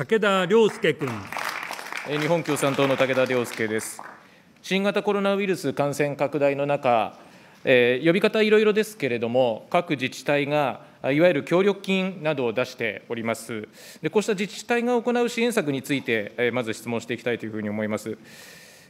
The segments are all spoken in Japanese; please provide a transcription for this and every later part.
武田良介君。日本共産党の武田良介です。新型コロナウイルス感染拡大の中、えー、呼び方いろいろですけれども、各自治体がいわゆる協力金などを出しております。でこうした自治体が行う支援策について、えー、まず質問していきたいというふうに思います。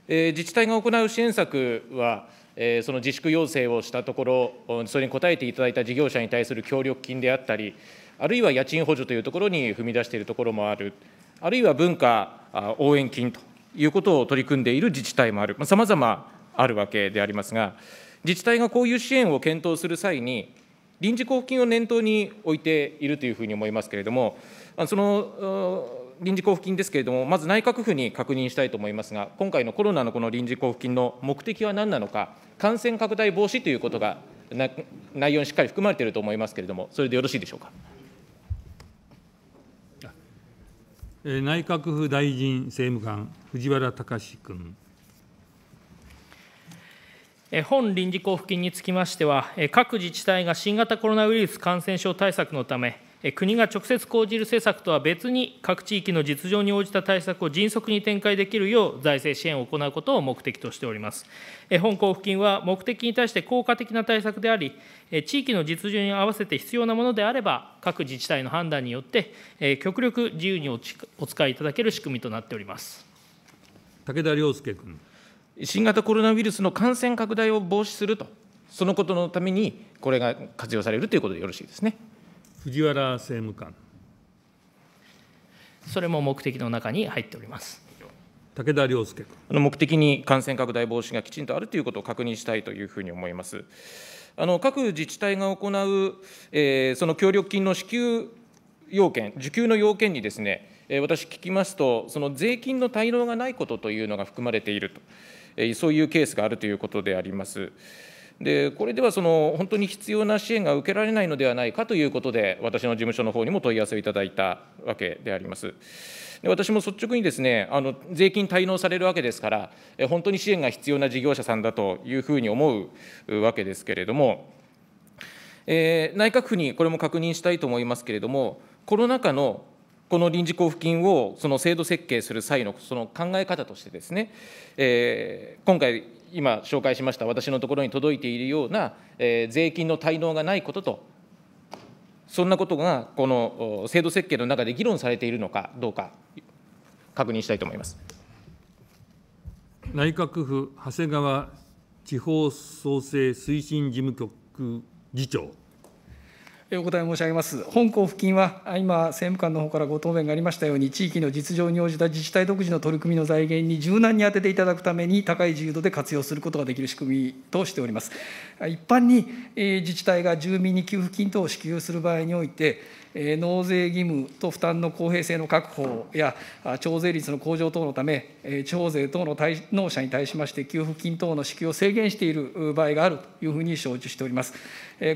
えー、自治体が行う支援策は、えー、その自粛要請をしたところ、それに応えていただいた事業者に対する協力金であったり、あるいは家賃補助というところに踏み出しているところもある、あるいは文化応援金ということを取り組んでいる自治体もある、さまざ、まあ、あるわけでありますが、自治体がこういう支援を検討する際に、臨時交付金を念頭に置いているというふうに思いますけれども、その臨時交付金ですけれども、まず内閣府に確認したいと思いますが、今回のコロナのこの臨時交付金の目的は何なのか、感染拡大防止ということが内容にしっかり含まれていると思いますけれども、それでよろしいでしょうか。内閣府大臣政務官、藤原隆君。本臨時交付金につきましては、各自治体が新型コロナウイルス感染症対策のため、国が直接講じる施策とは別に、各地域の実情に応じた対策を迅速に展開できるよう、財政支援を行うことを目的としております。本交付金は目的に対して効果的な対策であり、地域の実情に合わせて必要なものであれば、各自治体の判断によって、極力自由にお使いいただける仕組みとなっております。武田良介君。新型コロナウイルスの感染拡大を防止すると、そのことのために、これが活用されるということでよろしいですね。藤原政務官。それも目的の中に入っております。武田良介あの目的に感染拡大防止がきちんとあるということを確認したいというふうに思います。あの各自治体が行う、えー、その協力金の支給要件、受給の要件にですね、私聞きますと、その税金の滞納がないことというのが含まれていると、そういうケースがあるということであります。でこれではその本当に必要な支援が受けられないのではないかということで、私の事務所の方にも問い合わせをいただいたわけであります。で私も率直にですねあの税金滞納されるわけですから、本当に支援が必要な事業者さんだというふうに思うわけですけれども、えー、内閣府にこれも確認したいと思いますけれども、コロナ禍のこの臨時交付金をその制度設計する際のその考え方としてですね、えー、今回、今紹介しました私のところに届いているような、えー、税金の滞納がないことと、そんなことがこの制度設計の中で議論されているのかどうか、確認したいと思います内閣府長谷川地方創生推進事務局次長。お答え申し上げます。本校付近は、今、政務官の方からご答弁がありましたように、地域の実情に応じた自治体独自の取り組みの財源に柔軟に充てていただくために、高い自由度で活用することができる仕組みとしております。一般に、自治体が住民に給付金等を支給する場合において、納税義務と負担の公平性の確保や、徴税率の向上等のため、地方税等の納者に対しまして、給付金等の支給を制限している場合があるというふうに承知しております。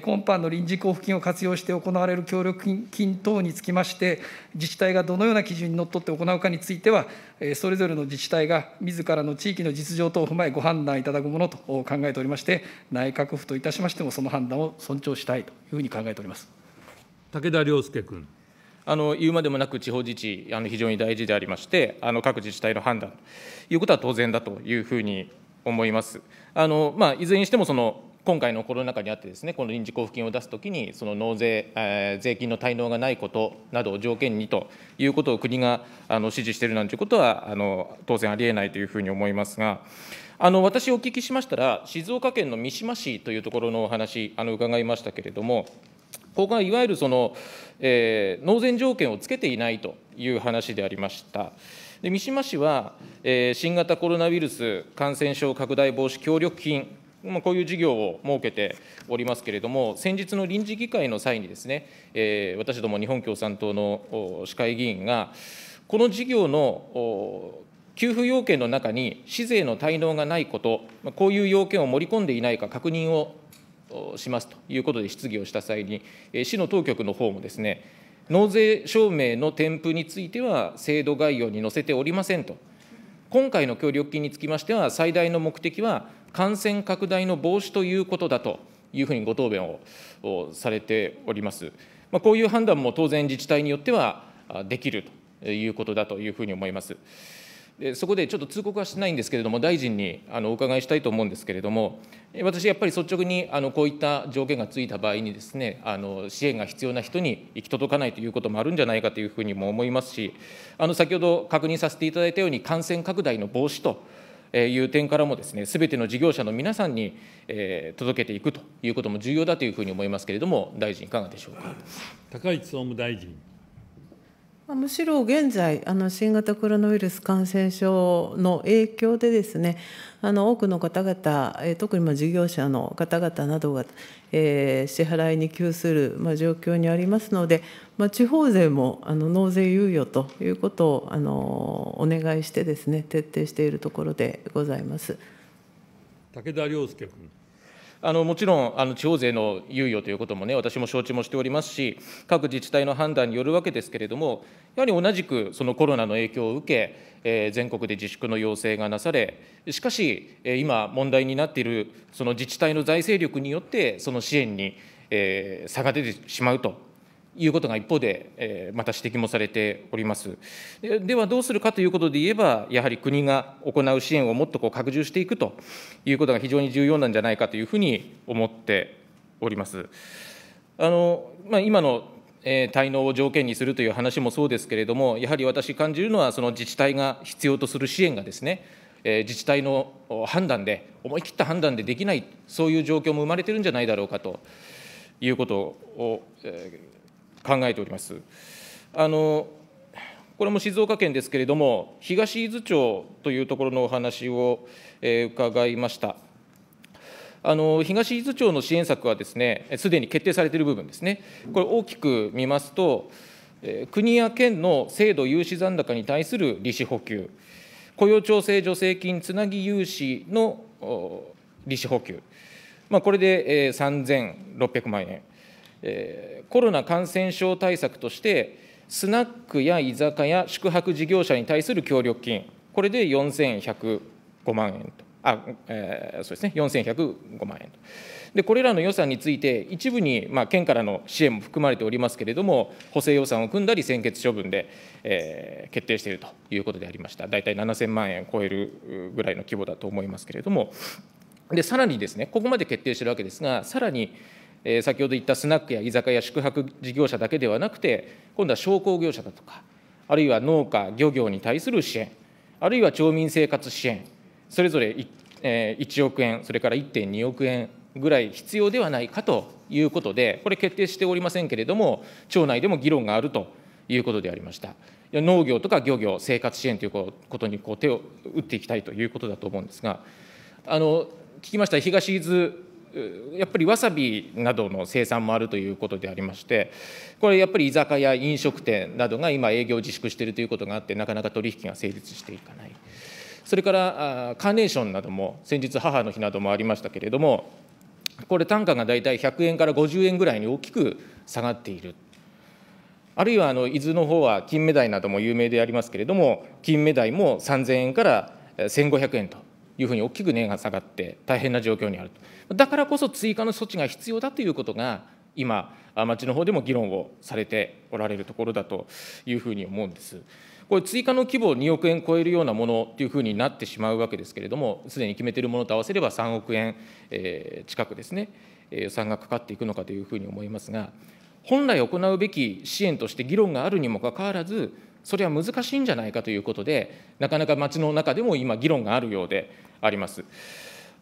今般の臨時交付金を活用用して行われる協力金等につきまして、自治体がどのような基準にのっとって行うかについては、それぞれの自治体が自らの地域の実情等を踏まえ、ご判断いただくものと考えておりまして、内閣府といたしましても、その判断を尊重したいというふうに考えております武田良介君。あの言うまでもなく、地方自治、あの非常に大事でありまして、あの各自治体の判断ということは当然だというふうに思います。あのまあ、いずれにしてもその今回のコロナ禍にあってですねこの臨時交付金を出すときにその納税、えー、税金の滞納がないことなどを条件にということを国があの指示しているなんていうことはあの当然ありえないというふうに思いますが。あの私、お聞きしましたら、静岡県の三島市というところのお話、あの伺いましたけれども、ここがいわゆるその、えー、納税条件をつけていないという話でありました。で三島市は、えー、新型コロナウイルス感染症拡大防止協力金まあ、こういう事業を設けておりますけれども、先日の臨時議会の際にですね、えー、私ども日本共産党の市会議員が、この事業の給付要件の中に、市税の滞納がないこと、こういう要件を盛り込んでいないか確認をしますということで質疑をした際に、市の当局の方もですね、納税証明の添付については、制度概要に載せておりませんと。今回の協力金につきましては、最大の目的は、感染拡大の防止ということだというふうにご答弁をされております。まあ、こういう判断も当然、自治体によってはできるということだというふうに思います。でそこでちょっと通告はしてないんですけれども、大臣にあのお伺いしたいと思うんですけれども、私、やっぱり率直にあのこういった条件がついた場合にです、ね、あの支援が必要な人に行き届かないということもあるんじゃないかというふうにも思いますし、あの先ほど確認させていただいたように、感染拡大の防止と。いう点からもですね、すべての事業者の皆さんに、えー、届けていくということも重要だというふうに思いますけれども、大臣、いかがでしょうか高市総務大臣。むしろ現在あの新型コロナウイルス感染症の影響でですねあの多くの方々、え特にま事業者の方々などが、えー、支払いに窮する、ま状況にありますので、ま地方税もあの納税猶予ということをあのお願いしてですね徹底しているところでございます武田良介君。あのもちろんあの地方税の猶予ということもね、私も承知もしておりますし、各自治体の判断によるわけですけれども、やはり同じくそのコロナの影響を受け、えー、全国で自粛の要請がなされ、しかし、えー、今、問題になっているその自治体の財政力によって、その支援に、えー、差が出てしまうということが一方で、えまた指摘もされておりますで。ではどうするかということで言えば、やはり国が行う支援をもっとこう拡充していくということが非常に重要なんじゃないかというふうに思っております。あのまあ、今の滞納を条件にするという話もそうですけれども、やはり私感じるのは、その自治体が必要とする支援がですね、自治体の判断で、思い切った判断でできない、そういう状況も生まれてるんじゃないだろうかということを、考えております。あのこれも静岡県ですけれども、東伊豆町というところのお話を、えー、伺いました。あの東伊豆町の支援策はですね、すでに決定されている部分ですね、これ、大きく見ますと、国や県の制度融資残高に対する利子補給、雇用調整助成金つなぎ融資の利子補給、まあ、これで3600万円。コロナ感染症対策として、スナックや居酒屋、宿泊事業者に対する協力金、これで4105万円と、あえー、そうですね、4105万円と。で、これらの予算について、一部に、まあ、県からの支援も含まれておりますけれども、補正予算を組んだり、先決処分で、えー、決定しているということでありました、大体7000万円超えるぐらいの規模だと思いますけれども、でさらにですね、ここまで決定しているわけですが、さらに、先ほど言ったスナックや居酒屋、宿泊事業者だけではなくて、今度は商工業者だとか、あるいは農家、漁業に対する支援、あるいは町民生活支援、それぞれ 1,、え1億円、それから1.2億円ぐらい必要ではないかということで、これ、決定しておりませんけれども、町内でも議論があるということでありました。農業とか漁業、生活支援ということにこう手を打っていきたいということだと思うんですが、あの聞きました、東伊豆やっぱりわさびなどの生産もあるということでありましてこれやっぱり居酒屋飲食店などが今営業自粛しているということがあってなかなか取引が成立していかないそれからカーネーションなども先日母の日などもありましたけれどもこれ単価が大体100円から50円ぐらいに大きく下がっているあるいはあの伊豆の方は金目鯛なども有名でありますけれども金目鯛も3000円から1500円とというふうに大きく値が下がって大変な状況にあるとだからこそ追加の措置が必要だということが今町の方でも議論をされておられるところだというふうに思うんですこれ追加の規模を2億円超えるようなものというふうになってしまうわけですけれどもすでに決めているものと合わせれば3億円近くですね予算がかかっていくのかというふうに思いますが本来行うべき支援として議論があるにもかかわらずそれは難しいんじゃないかということで、なかなか町の中でも今、議論があるようであります。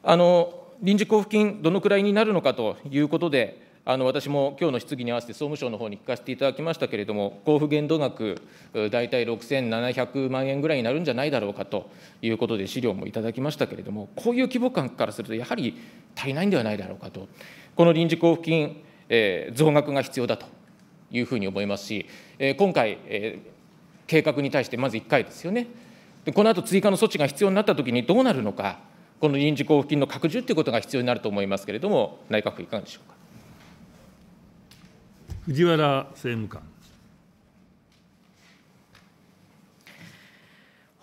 あの臨時交付金、どのくらいになるのかということで、あの私も今日の質疑に合わせて総務省の方に聞かせていただきましたけれども、交付限度額、大体6700万円ぐらいになるんじゃないだろうかということで、資料もいただきましたけれども、こういう規模感からすると、やはり足りないんではないだろうかと、この臨時交付金、えー、増額が必要だというふうに思いますし、えー、今回、えー計画に対してまず1回ですよね。でこの後追加の措置が必要になったときにどうなるのか、この臨時交付金の拡充ということが必要になると思いますけれども、内閣府、いかがでしょうか。藤原政務官。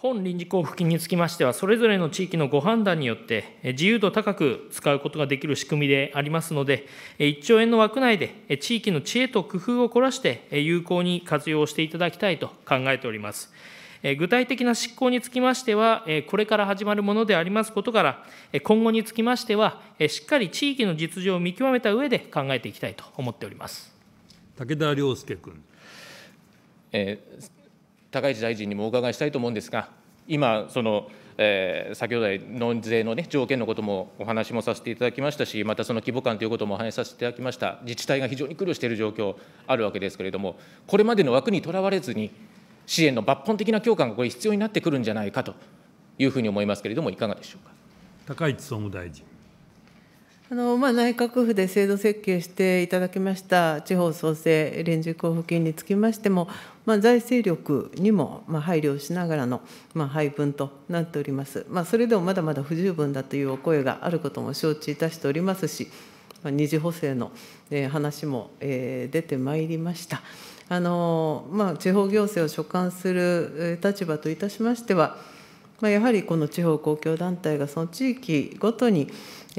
本臨時交付金につきましては、それぞれの地域のご判断によって、自由度高く使うことができる仕組みでありますので、1兆円の枠内で、地域の知恵と工夫を凝らして、有効に活用していただきたいと考えております。具体的な執行につきましては、これから始まるものでありますことから、今後につきましては、しっかり地域の実情を見極めた上で考えていきたいと思っております。武田良介君。えー高市大臣にもお伺いしたいと思うんですが、今、その、えー、先ほど来、納税の、ね、条件のこともお話もさせていただきましたし、またその規模感ということもお話しさせていただきました、自治体が非常に苦慮している状況、あるわけですけれども、これまでの枠にとらわれずに、支援の抜本的な強化がこれ、必要になってくるんじゃないかというふうに思いますけれども、いかがでしょうか。高市総務大臣あのまあ、内閣府で制度設計していただきました地方創生臨時交付金につきましても、まあ、財政力にもまあ配慮しながらのまあ配分となっております。まあ、それでもまだまだ不十分だというお声があることも承知いたしておりますし、まあ、二次補正の話も出てまいりました。あのまあ、地方行政を所管する立場といたしましては、まあ、やはりこの地方公共団体がその地域ごとに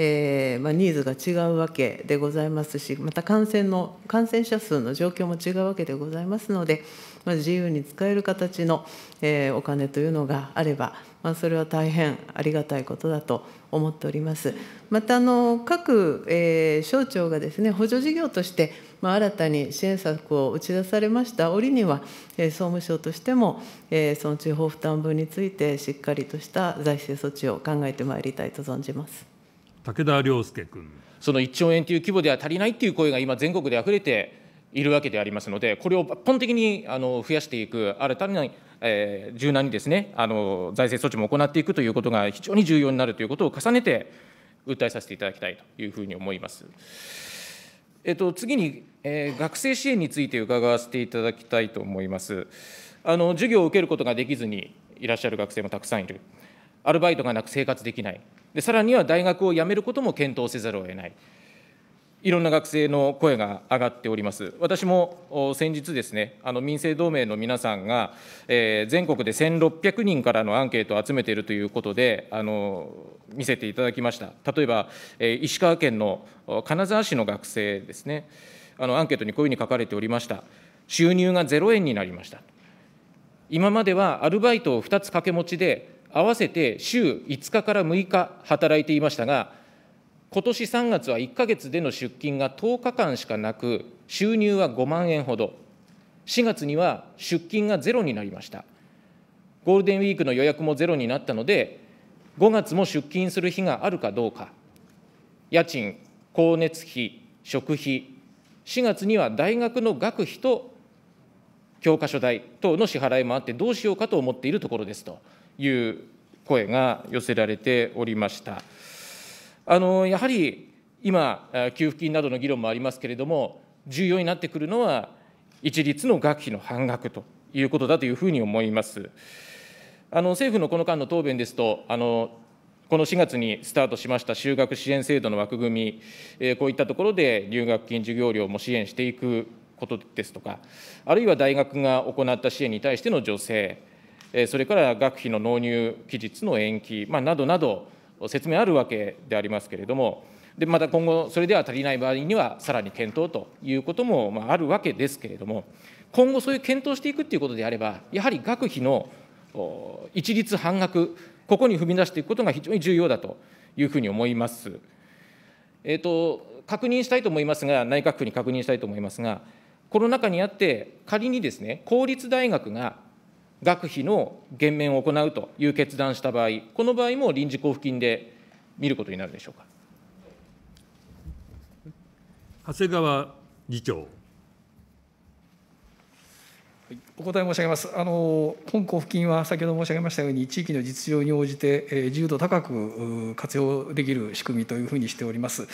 えーまあ、ニーズが違うわけでございますし、また感染の感染者数の状況も違うわけでございますので、まあ、自由に使える形の、えー、お金というのがあれば、まあ、それは大変ありがたいことだと思っております。またあの各、えー、省庁がですね補助事業として、まあ、新たに支援策を打ち出されました折には、えー、総務省としても、えー、その地方負担分についてしっかりとした財政措置を考えてまいりたいと存じます。武田良介君。その1兆円という規模では足りないという声が今、全国であふれているわけでありますので、これを抜本的にあの増やしていく、新たな、えー、柔軟にですねあの財政措置も行っていくということが非常に重要になるということを重ねて、訴えさせていただきたいというふうに思います。えっと、次に、えー、学生支援について伺わせていただきたいと思います。あの授業を受けることができずにいらっしゃる学生もたくさんいる。アルバイトがなく生活できない、でさらには大学を辞めることも検討せざるを得ない、いろんな学生の声が上がっております。私も先日ですね、あの民生同盟の皆さんが、えー、全国で1600人からのアンケートを集めているということで、あの見せていただきました。例えば、えー、石川県の金沢市の学生ですね、あのアンケートにこういうふうに書かれておりました。収入が0円になりました。今まではアルバイトを2つ掛け持ちで合わせて週5日から6日働いていましたが、今年3月は1か月での出勤が10日間しかなく、収入は5万円ほど、4月には出勤がゼロになりました。ゴールデンウィークの予約もゼロになったので、5月も出勤する日があるかどうか、家賃、光熱費、食費、4月には大学の学費と教科書代等の支払いもあって、どうしようかと思っているところですと。いう声が寄せられておりました。あのやはり今、給付金などの議論もありますけれども、重要になってくるのは、一律の学費の半額ということだというふうに思います。あの政府のこの間の答弁ですと、あのこの4月にスタートしました就学支援制度の枠組み、えこういったところで入学金、授業料も支援していくことですとか、あるいは大学が行った支援に対しての助成、それから学費の納入期日の延期、まあ、などなど、説明あるわけでありますけれども、でまた今後、それでは足りない場合には、さらに検討ということもまああるわけですけれども、今後、そういう検討していくということであれば、やはり学費の一律半額、ここに踏み出していくことが非常に重要だというふうに思います。えーと、と確認したいと思いますが、内閣府に確認したいと思いますが、この中にあって、仮にですね、公立大学が学費の減免を行うという決断した場合、この場合も臨時交付金で見ることになるでしょうか。長谷川議長。はい、お答え申し上げます。あの本交付金は先ほど申し上げましたように地域の実情に応じて、えー、自由度高く活用できる仕組みというふうにしております。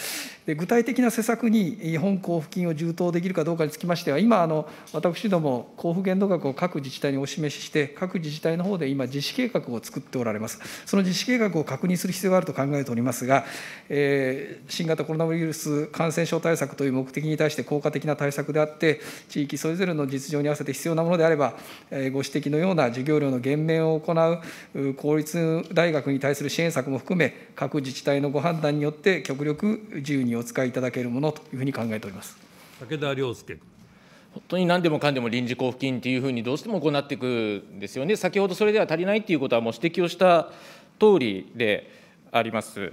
で具体的な施策に本交付金を充当できるかどうかにつきましては、今あの私ども交付限度額を各自治体にお示しして、各自治体の方で今実施計画を作っておられます。その実施計画を確認する必要があると考えておりますが、えー、新型コロナウイルス感染症対策という目的に対して効果的な対策であって、地域それぞれの実情に合わせて必要なものであればえば、ご指摘のような授業料の減免を行う公立大学に対する支援策も含め、各自治体のご判断によって、極力自由にお使いいただけるものというふうに考えております武田良介本当に何でもかんでも臨時交付金というふうにどうしても行っていくんですよね、先ほどそれでは足りないということは、もう指摘をした通りであります。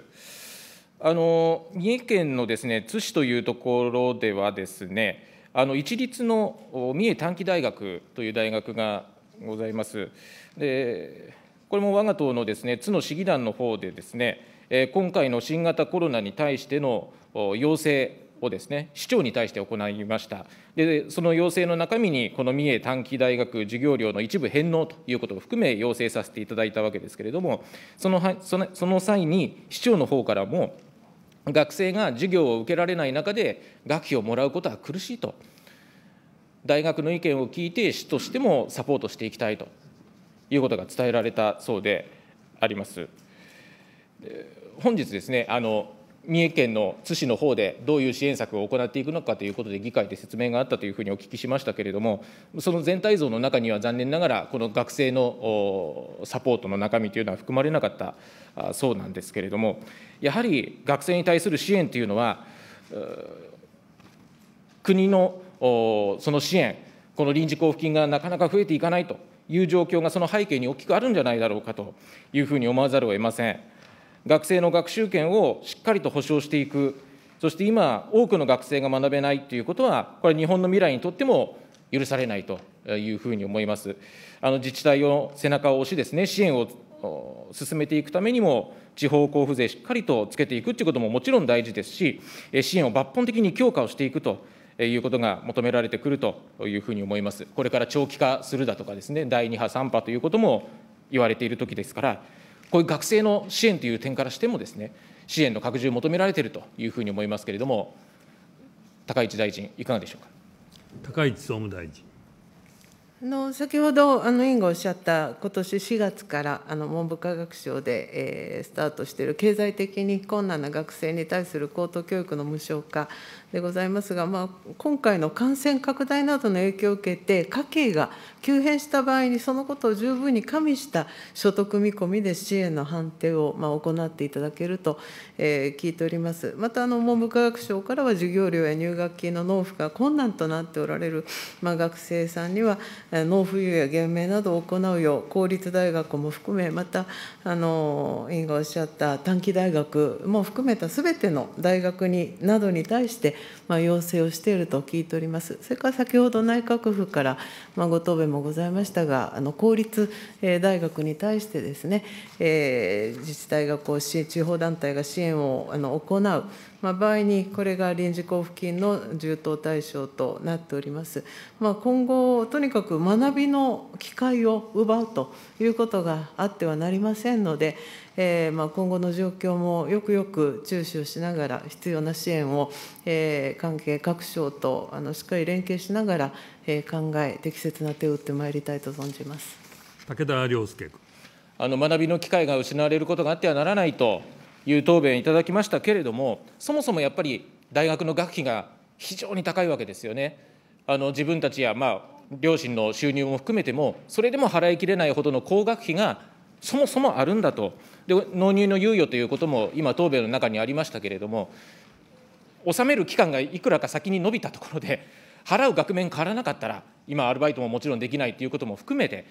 あの三重県のです、ね、津市というところではですね、あの一律の三重短期大学という大学がございます。でこれも我が党のですね津の市議団の方でですね、え今回の新型コロナに対しての要請をですね市長に対して行いました。でその要請の中身にこの三重短期大学授業料の一部返納ということを含め要請させていただいたわけですけれども、そのそのその際に市長の方からも学生が授業を受けられない中で学費をもらうことは苦しいと大学の意見を聞いて市としてもサポートしていきたいということが伝えられたそうであります。本日ですねあの三重県の津市の方でどういう支援策を行っていくのかということで、議会で説明があったというふうにお聞きしましたけれども、その全体像の中には残念ながら、この学生のサポートの中身というのは含まれなかったそうなんですけれども、やはり学生に対する支援というのは、国のその支援、この臨時交付金がなかなか増えていかないという状況が、その背景に大きくあるんじゃないだろうかというふうに思わざるを得ません。学生の学習権をしっかりと保障していく、そして今、多くの学生が学べないということは、これ、日本の未来にとっても許されないというふうに思います。あの自治体を背中を押しですね、支援を進めていくためにも、地方交付税しっかりとつけていくということももちろん大事ですし、支援を抜本的に強化をしていくということが求められてくるというふうに思います。これから長期化するだとかですね、第2波、3波ということも言われているときですから、こういう学生の支援という点からしてもですね、支援の拡充を求められているというふうに思いますけれども、高市大臣、いかがでしょうか。高市総務大臣。の先ほどあの委員がおっしゃった今年4月からあの文部科学省で、えー、スタートしている経済的に困難な学生に対する高等教育の無償化でございますが、まあ、今回の感染拡大などの影響を受けて家計が急変した場合にそのことを十分に加味した所得見込みで支援の判定を、まあ、行っていただけると、えー、聞いておりますまたあの文部科学省からは授業料や入学金の納付が困難となっておられる、まあ、学生さんには農富裕や減免などを行うよう、公立大学も含め、また、委員がおっしゃった短期大学も含めたすべての大学になどに対して、要請をしていると聞いております。それから先ほど内閣府から、ご答弁もございましたが、公立大学に対してですね、自治体がこう支援、地方団体が支援を行う、まあ、場合にこれが臨時交付金の充当対象となっております。まあ、今後、とにかく学びの機会を奪うということがあってはなりませんので、えー、まあ今後の状況もよくよく注視をしながら、必要な支援を、え関係各省とあのしっかり連携しながら、え考え、適切な手を打ってまいりたいと存じます武田良介君。あの学びの機会が失われることがあってはならないという答弁いただきましたけれども、そもそもやっぱり大学の学費が非常に高いわけですよね。あの自分たちや、まあ、両親の収入も含めても、それでも払いきれないほどの高学費がそもそもあるんだと、で納入の猶予ということも今、答弁の中にありましたけれども、納める期間がいくらか先に伸びたところで、払う額面変わらなかったら、今、アルバイトももちろんできないということも含めて、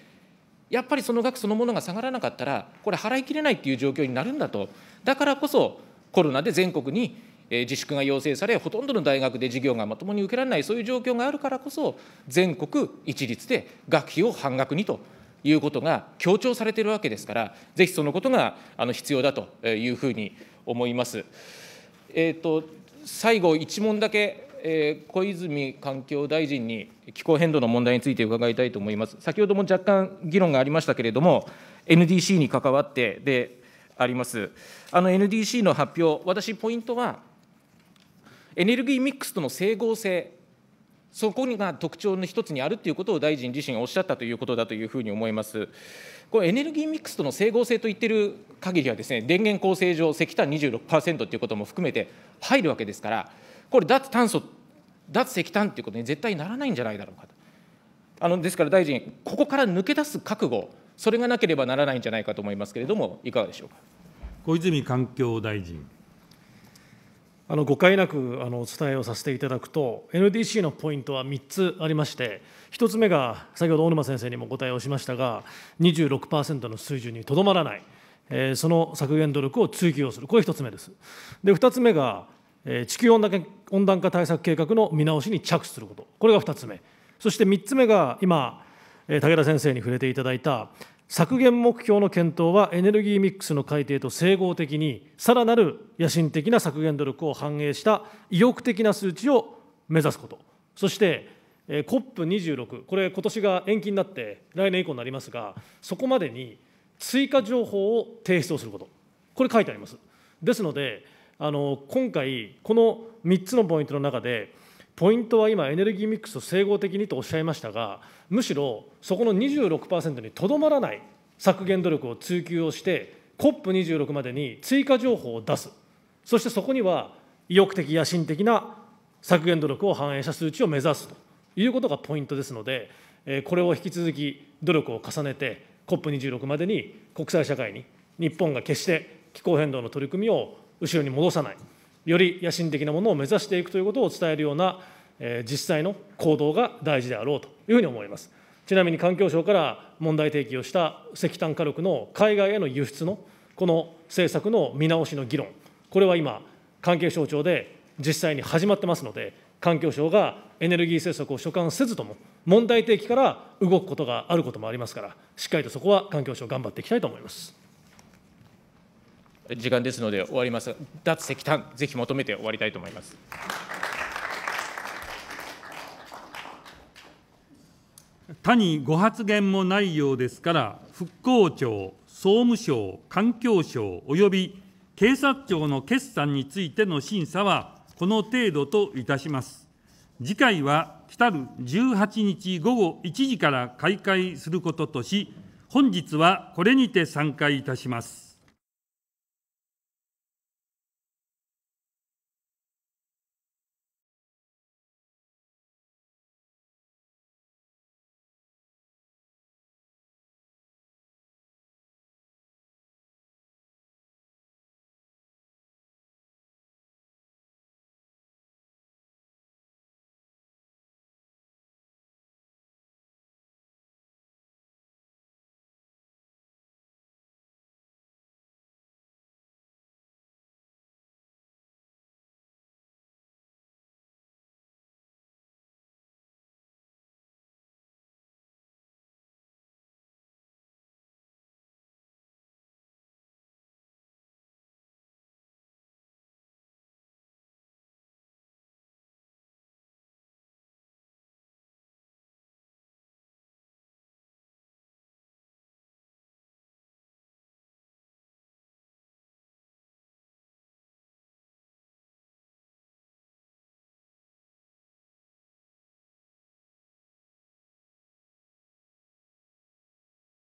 やっぱりその額そのものが下がらなかったら、これ、払いきれないっていう状況になるんだと、だからこそ、コロナで全国に自粛が要請され、ほとんどの大学で授業がまともに受けられない、そういう状況があるからこそ、全国一律で学費を半額にということが強調されているわけですから、ぜひそのことが必要だというふうに思います。えーと最後、1問だけ小泉環境大臣に気候変動の問題について伺いたいと思います。先ほども若干議論がありましたけれども、NDC に関わってであります。あの NDC の発表、私、ポイントは、エネルギーミックスとの整合性、そこが特徴の一つにあるということを大臣自身おっしゃったということだというふうに思います。これ、エネルギーミックスとの整合性と言っている限りはですね、電源構成上、石炭26%ということも含めて入るわけですから、これ脱炭素脱石炭っていうことに絶対ならないんじゃないだろうかとあのですから大臣ここから抜け出す覚悟それがなければならないんじゃないかと思いますけれどもいかがでしょうか小泉環境大臣あの誤解なくあのお伝えをさせていただくと、NDC のポイントは3つありまして、1つ目が先ほど小沼先生にもお答えをしましたが、26%の水準にとどまらない、えー、その削減努力を追求をする、これ1つ目です。で、2つ目が、地球温暖化対策計画の見直しに着手すること、これが2つ目、そして3つ目が今、武田先生に触れていただいた削減目標の検討はエネルギーミックスの改定と整合的にさらなる野心的な削減努力を反映した意欲的な数値を目指すことそして COP26 これ今年が延期になって来年以降になりますがそこまでに追加情報を提出をすることこれ書いてありますですのであの今回、この3つのポイントの中で、ポイントは今、エネルギーミックスを整合的にとおっしゃいましたが、むしろそこの26%にとどまらない削減努力を追求をして、COP26 までに追加情報を出す、そしてそこには意欲的、野心的な削減努力を反映した数値を目指すということがポイントですので、これを引き続き努力を重ねて、COP26 までに国際社会に、日本が決して気候変動の取り組みを後ろに戻さない、より野心的なものを目指していくということを伝えるような、えー、実際の行動が大事であろうというふうに思います。ちなみに環境省から問題提起をした石炭火力の海外への輸出のこの政策の見直しの議論、これは今、関係省庁で実際に始まってますので、環境省がエネルギー政策を所管せずとも、問題提起から動くことがあることもありますから、しっかりとそこは環境省、頑張っていきたいと思います。時間ですので終わります脱石炭、ぜひ求めて終わりたいと思います。他にご発言もないようですから、復興庁、総務省、環境省および警察庁の決算についての審査はこの程度といたします。次回は来たる18日午後1時から開会することとし、本日はこれにて散会いたします。